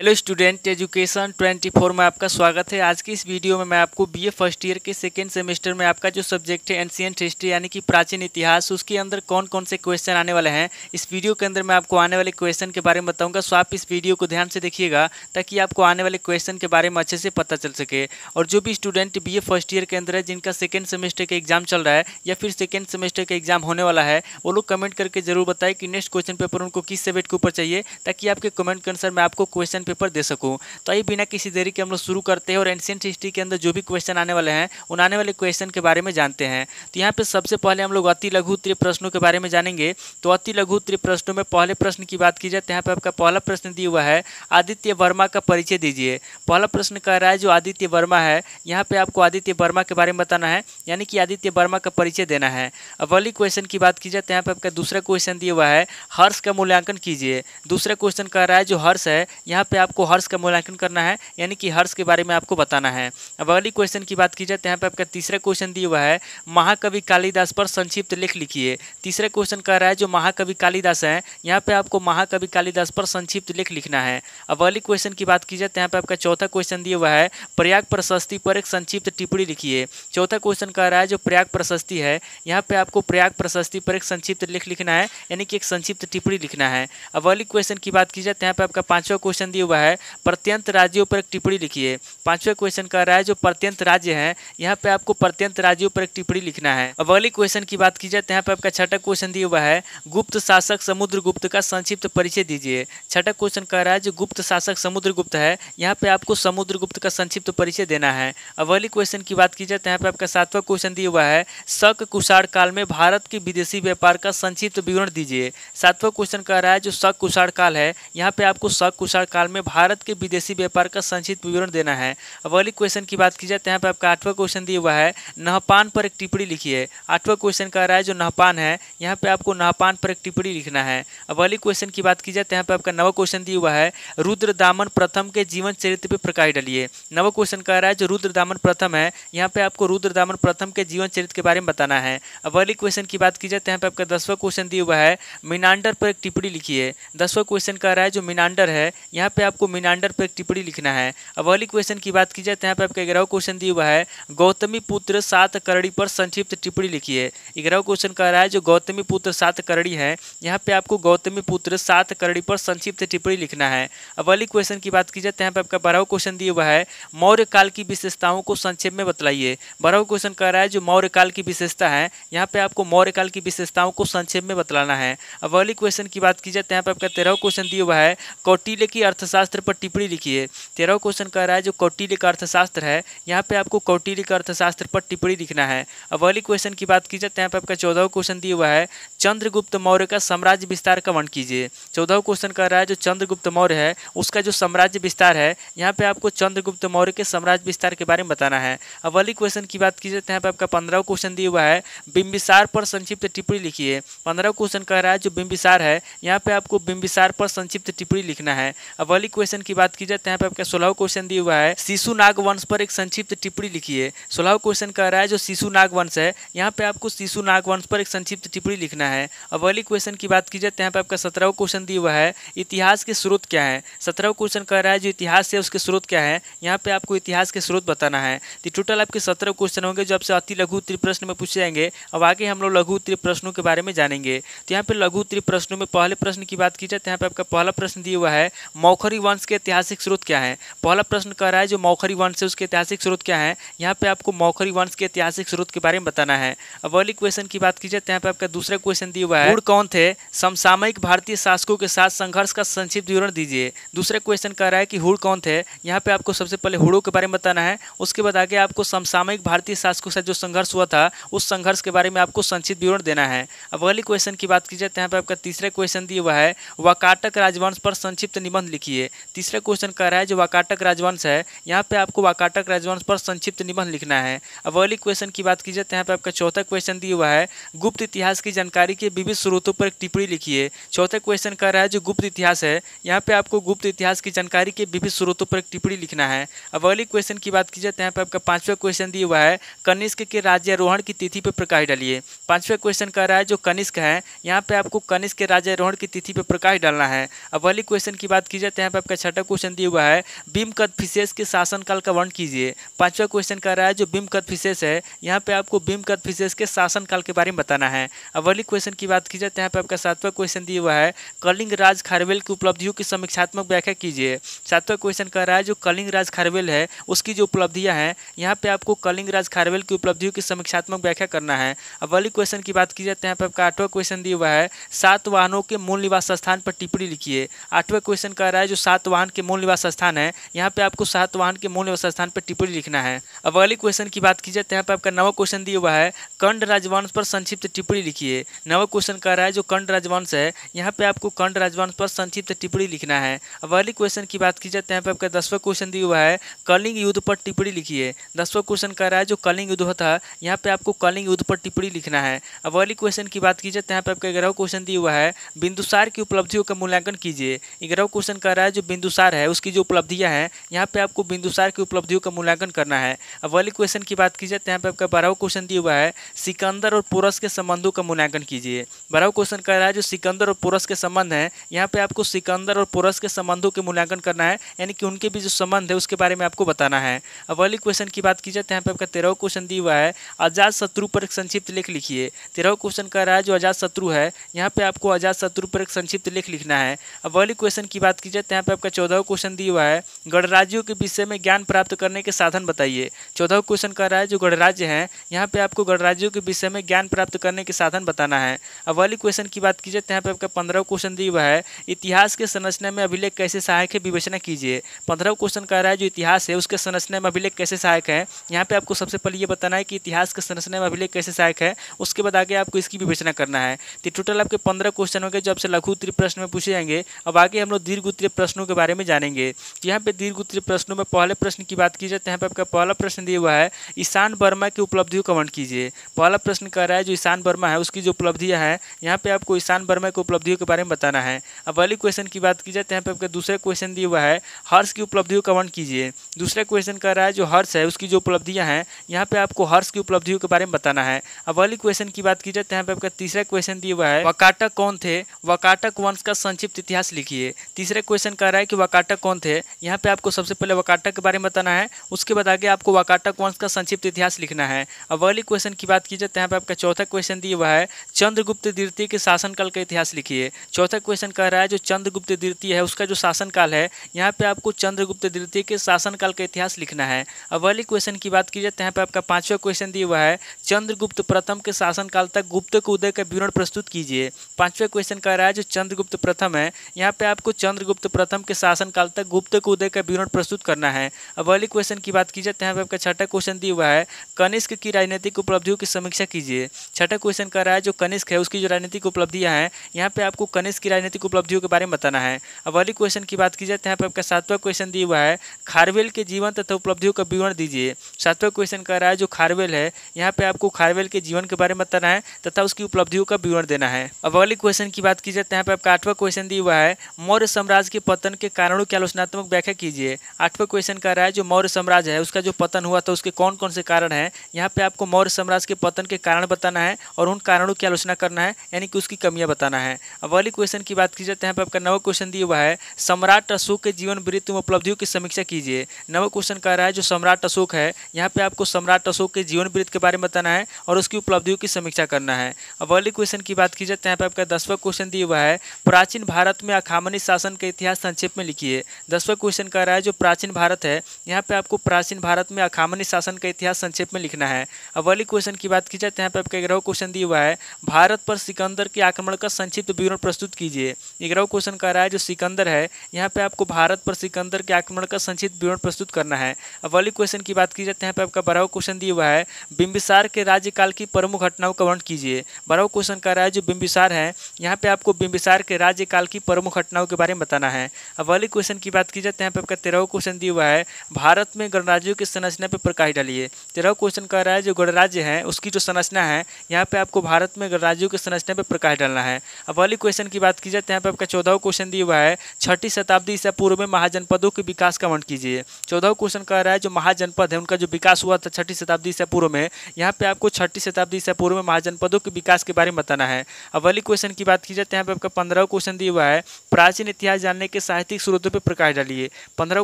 hello student education 24 में आपका स्वागत है आज की इस वीडियो में मैं आपको बीए फर्स्ट ईयर के सेकेंड सेमेस्टर में आपका जो सब्जेक्ट है एंशियंट हिस्ट्री यानी कि प्राचीन इतिहास उसके अंदर कौन कौन से क्वेश्चन आने वाले हैं इस वीडियो के अंदर मैं आपको आने वाले क्वेश्चन के बारे में बताऊंगा सो आप इस वीडियो को ध्यान से देखिएगा ताकि आपको आने वाले क्वेश्चन के बारे में अच्छे से पता चल सके और जो भी स्टूडेंट बी फर्स्ट ईयर के अंदर है जिनका सेकेंड सेमेस्टर का एग्जाम चल रहा है या फिर सेकेंड सेमेस्टर का एग्जाम होने वाला है वो लोग कमेंट करके जरूर बताए कि नेक्स्ट क्वेश्चन पेपर उनको किस सब्जेक्ट के ऊपर चाहिए ताकि आपके कमेंट के अनुसार मैं आपको क्वेश्चन पेपर दे सकूँ तो ये बिना किसी देरी के हम लोग शुरू करते हैं और एंशियंट हिस्ट्री के अंदर जो भी क्वेश्चन आने वाले हैं उन आने वाले क्वेश्चन के बारे में जानते हैं तो यहाँ पर सबसे पहले हम लोग अति लघु उत्तरीय प्रश्नों के बारे में जानेंगे तो अति लघु उत्तरीय प्रश्नों में पहले प्रश्न की बात की जाए तो यहाँ पर आपका पहला प्रश्न दिया हुआ है आदित्य वर्मा का परिचय दीजिए पहला प्रश्न कह रहा है जो आदित्य वर्मा है यहाँ पर आपको आदित्य वर्मा के बारे में बताना है यानी कि आदित्य वर्मा का परिचय देना है अब वाली क्वेश्चन की बात की जाए तो यहाँ पर आपका दूसरा क्वेश्चन दिया हुआ है हर्ष का मूल्यांकन कीजिए दूसरा क्वेश्चन कह रहा है जो हर्ष है यहाँ पे आपको हर्ष का मूल्यांकन करना है यानी कि हर्ष के बारे में आपको बताना है अब अगली क्वेश्चन की बात की जाए तो यहाँ पर आपका तीसरा क्वेश्चन दिया हुआ है महाकवि कालिदास पर संक्षिप्त लेख लिखिए तीसरा क्वेश्चन कह रहा है जो महाकवि कालिदास है यहाँ पर आपको महाकवि कालिदास पर संक्षिप्त लेख लिखना है अब अगली क्वेश्चन की बात की जाए तो यहाँ पर आपका चौथा क्वेश्चन दिया हुआ है प्रयाग प्रशस्ति पर एक संक्षिप्त टिप्पणी लिखिए चौथा क्वेश्चन कह रहा है जो प्रयाग प्रशस्ति है यहाँ पर आपको प्रयाग प्रशस्ति पर एक संक्षिप्त लेख लिखना है यानी कि एक संक्षिप्त टिप्पणी लिखना है अब अगली क्वेश्चन की बात की जाए तो यहाँ पर आपका पांचवा क्वेश्चन दिया हुआ है प्रत्यंत राज्यों पर एक टिप्पणी लिखिए पांचवे क्वेश्चन कह रहा है जो प्रत्यंत राज्य है यहाँ पे आपको प्रत्यंत राज्यों पर एक टिप्पणी लिखना है अब अगली क्वेश्चन की बात की जाए तो यहाँ पे आपका छठा क्वेश्चन दिया हुआ है गुप्त शासक समुद्रगुप्त का संक्षिप्त परिचय दीजिए छठा क्वेश्चन कह रहा है जो गुप्त शासक समुद्रगुप्त है यहाँ पे आपको समुद्रगुप्त का संक्षिप्त परिचय देना है अब अगली क्वेश्चन की बात की जाए तो यहाँ पे आपका सातवा क्वेश्चन दिया हुआ है शक कुषाण काल में भारत के विदेशी व्यापार का संक्षिप्त विवरण दीजिए सातवा क्वेश्चन कह रहा है जो शक कुषाण काल है यहाँ पे आपको शक कुषाण काल में में भारत के विदेशी व्यापार का संक्षिप्त विवरण देना है अब अगली क्वेश्चन की बात की जाए तो यहाँ पर आपका आठवां क्वेश्चन दिया हुआ है नहपान पर एक टिप्पणी लिखी है आठवां क्वेश्चन का रहा है जो नहपान है यहाँ पर आपको नहपान पर एक टिप्पणी लिखना है अब अगली क्वेश्चन की बात की जाए तो यहाँ पर आपका नवा क्वेश्चन दिया हुआ है रुद्र दामन प्रथम के जीवन चरित्र पर प्रकाश डालिए नवा क्वेश्चन का रहा है जो रुद्र दामन प्रथम है यहाँ पे आपको रुद्र दामन प्रथम के जीवन चरित्र के बारे में बताना है अब अगली क्वेश्चन की बात की जाए तो यहाँ पे आपका दसवा क्वेश्चन दिया हुआ है मीनांडर पर एक टिप्पणी लिखिए दसवा क्वेश्चन का रहा है जो मीनांडर है यहाँ पे आपको मीनांडर पे एक टिप्पणी लिखना है अब अगली क्वेश्चन की बात की जाए तो यहाँ पे आपका ग्यारह क्वेश्चन दिया हुआ है गौतमी पुत्र सात करड़ी पर संक्षिप्त टिप्पणी लिखिए ग्यारह क्वेश्चन कह रहा है जो गौतमी पुत्र सात करड़ी है यहाँ पे आपको गौतमी पुत्र सात करड़ी पर संक्षिप्त टिप्पणी लिखना है अब अगली क्वेश्चन की बात की जाए तो यहाँ पे आपका बारह क्वेश्चन दिया हुआ है मौर्य काल की विशेषताओं को संक्षेप में बतलाइए बारह क्वेश्चन कह रहा है जो मौर्य काल की विशेषता है यहाँ पे आपको मौर्य काल की विशेषताओं को संक्षेप में बतलाना है अब अगली क्वेश्चन की बात की जाए तो यहाँ पे आपका तेरह क्वेश्चन दिया हुआ है कौटिले की अर्थ अर्थशास्त्र पर टिप्पणी लिखी है तेरह क्वेश्चन कह रहा है जो कौटिल्य का अर्थशास्त्र है यहाँ पे आपको कौटिल्य का अर्थशास्त्र पर टिप्पणी लिखना है अब अगली क्वेश्चन की बात की जाए तो यहाँ पर आपका चौदह क्वेश्चन दिया हुआ है चंद्रगुप्त मौर्य का साम्राज्य विस्तार का वर्ण कीजिए चौदह क्वेश्चन कह रहा है जो चंद्रगुप्त मौर्य है उसका जो साम्राज्य विस्तार है यहाँ पर आपको चंद्रगुप्त मौर्य के साम्राज्य विस्तार के बारे में बताना है अब अगली क्वेश्चन की बात की जाए तो यहाँ पर आपका पंद्रह क्वेश्चन दिया हुआ है बिम्बिसार पर संक्षिप्त टिप्पणी लिखिए पंद्रह क्वेश्चन कह रहा है जो बिम्बिसार है यहाँ पर आपको बिम्बिसार पर संक्षिप्त टिप्पणी लिखना है अब पहली क्वेश्चन की बात की जाए तो यहाँ पे आपका सोलह क्वेश्चन दिया हुआ है शिशु नाग वंश पर एक संक्षिप्त टिप्पणी लिखिए सोलह क्वेश्चन कह रहा है जो शिशु नाग वंश है यहाँ पे आपको शिशु नाग वंश पर एक संक्षिप्त टिप्पणी लिखना है अब पहली क्वेश्चन की बात की जाए तो यहाँ पे आपका सत्रह क्वेश्चन दिया हुआ है इतिहास के स्रोत क्या है सत्रह क्वेश्चन कह रहा है जो इतिहास है उसके स्रोत क्या है यहाँ पे आपको इतिहास के स्रोत बताना है तो टोटल आपके सत्रह क्वेश्चन होंगे जो आपसे अति लघु उत्तरी प्रश्न में पूछे जाएंगे अब आगे हम लोग लघु उत्तरी प्रश्नों के बारे में जानेंगे तो यहाँ पे लघु उत्तरी प्रश्नों में पहले प्रश्न की बात की जाए तो यहाँ पे आपका पहला प्रश्न दिया हुआ है मौखर मौखरी वंश के ऐतिहासिक स्रोत क्या है पहला प्रश्न कह रहा है जो मौखरी वंश है उसके ऐतिहासिक स्रोत क्या है यहाँ पे आपको मौखरी वंश के ऐतिहासिक स्रोत के बारे में बताना है अब अगली क्वेश्चन की बात की जाए तो यहाँ पे आपका दूसरा क्वेश्चन दिया हुआ है गुड़ कौन थे समसामयिक भारतीय शासकों के साथ संघर्ष का संक्षिप्त विवरण दीजिए दूसरा क्वेश्चन कह रहा है कि हुड कौन थे यहाँ पे आपको सबसे पहले हुड़ों के बारे में बताना है उसके बाद आगे आपको समसामयिक भारतीय शासकों से जो संघर्ष हुआ था उस संघर्ष के बारे में आपको संक्षिप्त विवरण देना है अब अगली क्वेश्चन की बात की जाए तो यहाँ पे आपका तीसरा क्वेश्चन दिया हुआ है वाकाटक राजवंश पर संक्षिप्त निबंध लिखिए लीजिए तीसरा क्वेश्चन कह रहा है जो वाकाटक राजवंश है यहाँ पे आपको वाकाटक राजवंश पर संक्षिप्त निबंध लिखना है अब अगली क्वेश्चन की बात की जाए तो यहाँ पे आपका चौथा क्वेश्चन दिया हुआ है गुप्त इतिहास की जानकारी के विभिन्न स्रोतों पर एक टिप्पणी लिखिए चौथा क्वेश्चन कह रहा है जो गुप्त इतिहास है यहाँ पे आपको गुप्त इतिहास की जानकारी के विभिन्न स्रोतों पर एक टिप्पणी लिखना है अब अगली क्वेश्चन की बात की जाए तो यहाँ पे आपका पांचवा क्वेश्चन दिया हुआ है कनिष्क के राज्यारोहण की तिथि पर प्रकाश डालिए पांचवा क्वेश्चन कह रहा है जो कनिष्क है यहाँ पे आपको कनिष्क के राज्यारोहण की तिथि पर प्रकाश डालना है अब अगली क्वेश्चन की बात की जाए तो यहाँ पे आपका छठा क्वेश्चन दिया हुआ है बिम कदफिशेस के शासनकाल का वर्ण कीजिए पांचवा क्वेश्चन कह रहा है जो बिम कदफिशेस है यहाँ पे आपको बिम कदफिशेस के शासनकाल के बारे में बताना है अब अगली क्वेश्चन की बात की जाए तो यहाँ पे आपका सातवा क्वेश्चन दिया हुआ है कलिंग राज खारवेल की उपलब्धियों की समीक्षात्मक व्याख्या कीजिए सातवा क्वेश्चन कह रहा है जो कलिंग राज खारवेल है उसकी जो उपलब्धियाँ हैं यहाँ पे आपको कलिंग राज खारवेल की उपलब्धियों की समीक्षात्मक व्याख्या करना है अब अगली क्वेश्चन की बात की जाए तो यहाँ पर आपका आठवा क्वेश्चन दिया हुआ है सात वाहनों के मूल निवास स्थान पर टिप्पणी लिखिए आठवा क्वेश्चन कह रहा है जो सातवाहन के मूल निवास स्थान है यहाँ पे आपको सातवाहन के मूल निवास स्थान पर टिप्पणी लिखना है अब अगले क्वेश्चन की बात की जाए तो यहाँ पे आपका नवा क्वेश्चन दिया हुआ है कंड राजवंश पर संक्षिप्त टिप्पणी लिखिए नवा क्वेश्चन कह रहा है जो कंड राजवंश है यहाँ पे आपको कंड राजवंश पर संक्षिप्त टिप्पणी लिखना है अब अगले क्वेश्चन की बात की जाए तो यहाँ पे आपका दसवा क्वेश्चन दिया हुआ है कलिंग युद्ध पर टिप्पणी लिखिए दसवा क्वेश्चन कह रहा है जो कलिंग युद्ध होता यहाँ पे आपको कलिंग युद्ध पर टिप्पणी लिखना है अब अगले क्वेश्चन की बात की जाए तो यहाँ पे आपका ग्रह क्वेश्चन दिया हुआ है बिंदुसार की उपलब्धियों का मूल्यांकन कीजिए ग्रह क्वेश्चन कह रहा है हमारा जो बिंदुसार है उसकी जो उपलब्धियाँ हैं यहाँ पे आपको बिंदुसार की उपलब्धियों का मूल्यांकन करना है अब वाली क्वेश्चन की बात की जाए तो यहाँ पे आपका बारहवा क्वेश्चन दिया हुआ है सिकंदर और पुरस के संबंधों का मूल्यांकन कीजिए बारहवा क्वेश्चन कह रहा है जो सिकंदर और पुरस के संबंध हैं यहाँ पे आपको सिकंदर और पुरस के संबंधों के मूल्यांकन करना है यानी कि उनके भी जो संबंध है उसके बारे में आपको बताना है अब वाली क्वेश्चन की बात की जाए तो यहाँ पे आपका तेरहवा क्वेश्चन दिया हुआ है आजाद शत्रु पर एक संक्षिप्त लेख लिखिए तेरहवा क्वेश्चन कह रहा है जो आजाद शत्रु है यहाँ पे आपको आजाद शत्रु पर एक संक्षिप्त लेख लिखना है अब वाली क्वेश्चन की बात की जाए तो यहाँ पे आपका चौदह क्वेश्चन दिया हुआ है गणराज्यों के विषय में ज्ञान प्राप्त करने के साधन बताइए चौदह क्वेश्चन कह रहा है जो गणराज्य हैं यहाँ पे आपको गणराज्यों के विषय में ज्ञान प्राप्त करने के साधन बताना है अब वाली क्वेश्चन की बात की जाए तो यहाँ पर आपका पंद्रह क्वेश्चन दिया हुआ है इतिहास के संरचना में अभिलेख कैसे सहायक है विवेचना कीजिए पंद्रह क्वेश्चन कह रहा है जो इतिहास है उसके संरचना में अभिलेख कैसे सहायक है यहाँ पर आपको सबसे पहले ये बताना है कि इतिहास के संरचना में अभिलेख कैसे सहायक है उसके बाद आगे आपको इसकी विवेचना करना है तो टोटल आपके पंद्रह क्वेश्चन होंगे जो आपसे लघु उत्तरी प्रश्न में पूछे जाएंगे अब आगे हम लोग दीर्घ उत्तरी प्रश्नों के बारे में जानेंगे यहाँ पे दीर्घ उत्तरीय प्रश्नों में पहले प्रश्न की बात की जाए तो यहाँ पे आपका पहला प्रश्न दिया हुआ है ईशान वर्मा की उपलब्धियों का वर्ण कीजिए पहला प्रश्न कह रहा है जो ईशान वर्मा है उसकी जो उपलब्धियाँ हैं यहाँ पे आपको ईशान वर्मा की उपलब्धियों के बारे में बताना है अब अगली क्वेश्चन की बात की जाए तो यहाँ पे आपका दूसरा क्वेश्चन दिया हुआ है हर्ष की उपलब्धियों का वर्ण कीजिए दूसरा क्वेश्चन कह रहा है जो हर्ष है उसकी जो उपलब्धियाँ हैं यहाँ पे आपको हर्ष की उपलब्धियों के बारे में बताना है अब अगली क्वेश्चन की बात की जाए तो यहाँ पे आपका तीसरा क्वेश्चन दिया हुआ है वकाटक कौन थे वकाटक वंश का संक्षिप्त इतिहास लिखिए तीसरा क्वेश्चन क्वेश्चन कह रहा है कि वाकाटक कौन थे यहाँ पे आपको सबसे पहले वाकाटक के बारे में बताना है उसके बाद आगे आपको वाकाटक वंश का संक्षिप्त इतिहास लिखना है अब अगली क्वेश्चन की बात की जाए तो यहाँ पर आपका चौथा क्वेश्चन दिया हुआ है चंद्रगुप्त द्वितीय के शासनकाल का इतिहास लिखिए चौथा क्वेश्चन कह रहा है जो चंद्रगुप्त द्वितीय है उसका जो शासनकाल है यहाँ पर आपको चंद्रगुप्त द्वितीय के शासनकाल का इतिहास लिखना है अब अगली क्वेश्चन की बात की जाए तो यहाँ पर आपका पाँचवा क्वेश्चन दिया हुआ है चंद्रगुप्त प्रथम के शासनकाल तक गुप्त के उदय का विवरण प्रस्तुत कीजिए पाँचवा क्वेश्चन कह रहा है जो चंद्रगुप्त प्रथम है यहाँ पे आपको चंद्रगुप्त प्रथम के शासनकाल तक गुप्त को उदय का विवरण प्रस्तुत करना है अब अगले क्वेश्चन की बात की जाए तो यहाँ पर आपका छठा क्वेश्चन दिया हुआ है कनिष्क की राजनीतिक उपलब्धियों की समीक्षा कीजिए छठा क्वेश्चन कर रहा है जो कनिष्क है उसकी जो राजनीतिक उपलब्धियाँ हैं यहाँ पर आपको कनिष्क की राजनीतिक उपलब्धियों के बारे में बताना है अब अगले क्वेश्चन की बात की जाए तो यहाँ पर आपका सातवा क्वेश्चन दिया हुआ है खारवेल के जीवन तथा उपलब्धियों का विवरण दीजिए सातवा क्वेश्चन कर रहा है जो खारवेल है यहाँ पर आपको खारवेल के जीवन के बारे में बताना है तथा उसकी उपलब्धियों का विवरण देना है अब अगले क्वेश्चन की बात की जाए तो यहाँ पर आपका आठवा क्वेश्चन दिया हुआ है मौर्य साम्राज्य के पतन के कारणों की आलोचनात्मक व्याख्या कीजिए आठवें क्वेश्चन कह रहा है जो मौर्य साम्राज्य है उसका जो पतन हुआ था उसके कौन कौन से कारण हैं यहाँ पे आपको मौर्य साम्राज्य के पतन के कारण बताना है और उन कारणों की आलोचना करना है यानी कि उसकी कमियाँ बताना है अब वाली क्वेश्चन की बात की जाए तो यहाँ पर आपका नवा क्वेश्चन दिया हुआ है सम्राट अशोक के जीवन वृत्ति में उपलब्धियों की समीक्षा कीजिए नवा क्वेश्चन कह रहा है जो सम्राट अशोक है यहाँ पर आपको सम्राट अशोक के जीवन वृत्त के बारे में बताना है और उसकी उपलब्धियों की समीक्षा करना है अब वाली क्वेश्चन की बात की जाए तो यहाँ पे आपका दसवा क्वेश्चन दिया हुआ है प्राचीन भारत में अखामनी शासन के इतिहास संक्षेप में लिखिए दसवा क्वेश्चन कह रहा है जो प्राचीन भारत है यहाँ पे आपको प्राचीन भारत में अखामनी शासन का इतिहास संक्षेप में लिखना है अब अगले क्वेश्चन की बात की जाए तो यहाँ पे आपका ग्रह क्वेश्चन दिया हुआ है भारत पर सिकंदर के आक्रमण का संक्षिप्त विवरण प्रस्तुत कीजिए ग्रह क्वेश्चन कह रहा है जो सिकंदर है यहाँ पे आपको भारत पर सिकंदर के आक्रमण का संक्षिप्त विवरण प्रस्तुत करना है अब अगले क्वेश्चन की बात की जाए तो यहाँ पे आपका बारह क्वेश्चन दिया हुआ है बिंबिसार के राज्यकाल की प्रमुख घटनाओं का वर्ण कीजिए बारह क्वेश्चन कह रहा है जो बिंबिसार है यहाँ पे आपको बिंबिसार के राज्यकाल की प्रमुख घटनाओं के बारे में बताना है है अब वाले क्वेश्चन की बात की जाए तो यहाँ पे आपका तेरहवा क्वेश्चन दिया हुआ है भारत में गणराज्यों की संरचना पर प्रकाश डालिए तेरहवा क्वेश्चन कह रहा है जो गणराज्य है उसकी जो संरचना है यहाँ पे आपको भारत में गणराज्यों की संरचना पर प्रकाश डालना है अब वाली क्वेश्चन की बात की जाए तो यहाँ पे आपका चौदहवा क्वेश्चन दिया हुआ है छठी शताब्दी से पूर्व में महाजनपदों के विकास का वर्ण कीजिए चौदह क्वेश्चन कह रहा है जो महाजनपद है उनका जो विकास हुआ था छठी शताब्दी से पूर्व में यहाँ पे आपको छठी शताब्दी से पूर्व में महाजनपदों के विकास के बारे में बताना है अब वाली क्वेश्चन की बात की जाए तो यहाँ पे आपका पंद्रह क्वेश्चन दिया हुआ है प्राचीन इतिहास जानने के के साहित्यिक स्रोतों पर प्रकाश डालिए पंद्रह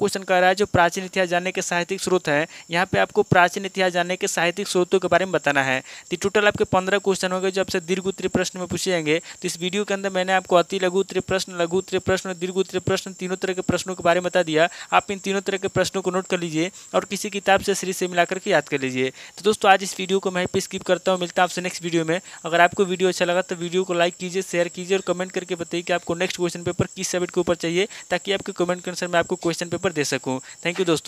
क्वेश्चन कह रहा है जो प्राचीन इतिहास जानने के साहित्यिक स्रोत है यहाँ पे आपको प्राचीन इतिहास जानने के साहित्यिक स्रोतों के बारे में बताना है तो टोटल आपके पंद्रह क्वेश्चन होंगे जो आपसे दीर्घ उत्तरीय प्रश्न में पूछे जाएंगे तो इस वीडियो के अंदर मैंने आपको अति लघु उत्तरीय प्रश्न लघु उत्तरीय प्रश्न दीर्घ उत्तरीय प्रश्न तीनों तरह के प्रश्नों के बारे में बता दिया आप इन तीनों तरह के प्रश्नों को नोट कर लीजिए और किसी किताब से श्री से मिला करके याद कर लीजिए तो दोस्तों आज इस वीडियो को मैं स्किप करता हूँ मिलता हूँ आपसे नेक्स्ट वीडियो में अगर आपको वीडियो अच्छा लगा तो वीडियो को लाइक कीजिए शेयर कीजिए और कमेंट करके बताइए कि आपको नेक्स्ट क्वेश्चन पेपर किस सब्जेक्ट के ऊपर चाहिए ताकि आपके कमेंट के अनुसार मैं आपको क्वेश्चन पेपर दे सकूँ थैंक यू दोस्तों